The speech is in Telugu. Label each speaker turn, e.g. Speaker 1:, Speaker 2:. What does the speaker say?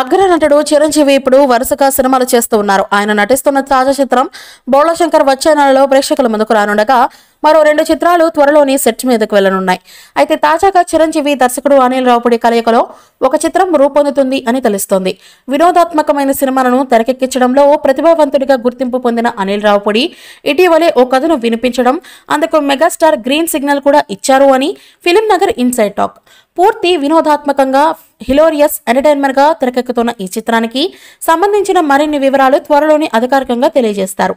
Speaker 1: అగ్ర నటుడు చిరంజీవి ఇప్పుడు వరుసగా సినిమాలు చేస్తూ ఉన్నారు ఆయన నటిస్తున్న తాజా చిత్రం బోళశంకర్ వచ్చే నెలలో ప్రేక్షకుల ముందుకు రానుండగా మరో రెండు చిత్రాలు త్వరలోనే సెట్ మీదకు వెళ్లనున్నాయి అయితే తాజాగా చిరంజీవి దర్శకుడు అనిల్ రావుపూడి కలయికలో ఒక చిత్రం రూపొందుతుంది అని తెలుస్తోంది వినోదాత్మకమైన సినిమాలను తెరకెక్కించడంలో ఓ ప్రతిభావంతుడిగా గుర్తింపు పొందిన అనిల్ రావుపూడి ఇటీవలే ఓ కథను వినిపించడం అందుకు మెగాస్టార్ గ్రీన్ సిగ్నల్ కూడా ఇచ్చారు అని ఫిలిం నగర్ ఇన్సైడ్ టాక్ పూర్తి వినోదాత్మకంగా హిలోరియస్ ఎంటర్టైన్మెంట్గా తెరకెక్కుతున్న ఈ చిత్రానికి సంబంధించిన మరిన్ని వివరాలు త్వరలోనే అధికారికంగా తెలియజేస్తారు